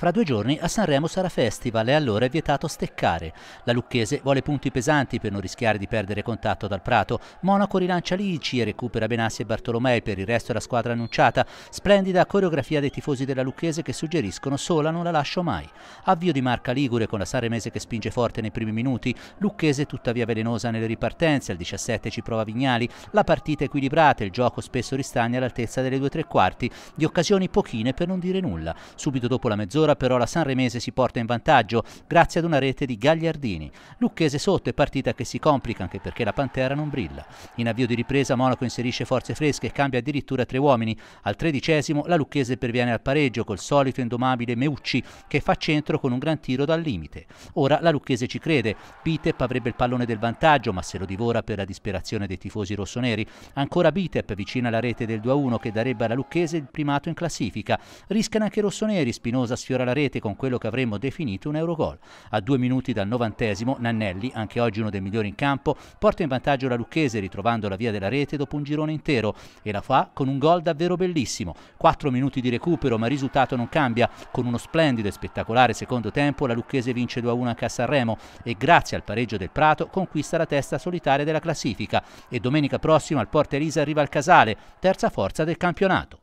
Fra due giorni a Sanremo sarà festival e allora è vietato steccare. La Lucchese vuole punti pesanti per non rischiare di perdere contatto dal Prato. Monaco rilancia Lici e recupera Benassi e Bartolomei per il resto della squadra annunciata. Splendida coreografia dei tifosi della Lucchese che suggeriscono sola non la lascio mai. Avvio di marca Ligure con la Sanremese che spinge forte nei primi minuti. Lucchese tuttavia velenosa nelle ripartenze. Al 17 ci prova Vignali. La partita è equilibrata, il gioco spesso ristagna all'altezza delle due tre quarti. Di occasioni pochine per non dire nulla. Subito dopo la mezz'ora Ora però la Sanremese si porta in vantaggio grazie ad una rete di Gagliardini. Lucchese sotto e partita che si complica anche perché la Pantera non brilla. In avvio di ripresa Monaco inserisce forze fresche e cambia addirittura tre uomini. Al tredicesimo la Lucchese perviene al pareggio col solito indomabile Meucci che fa centro con un gran tiro dal limite. Ora la Lucchese ci crede, Bitep avrebbe il pallone del vantaggio ma se lo divora per la disperazione dei tifosi rossoneri. Ancora Bitep vicina alla rete del 2-1 che darebbe alla Lucchese il primato in classifica. Rischiano anche i rossoneri, Spinosa sfiora chiudere la rete con quello che avremmo definito un Eurogol. A due minuti dal novantesimo, Nannelli, anche oggi uno dei migliori in campo, porta in vantaggio la Lucchese ritrovando la via della rete dopo un girone intero e la fa con un gol davvero bellissimo. Quattro minuti di recupero, ma il risultato non cambia. Con uno splendido e spettacolare secondo tempo, la Lucchese vince 2-1 anche a Sanremo e grazie al pareggio del Prato conquista la testa solitaria della classifica. E domenica prossima al Porta Elisa arriva il Casale, terza forza del campionato.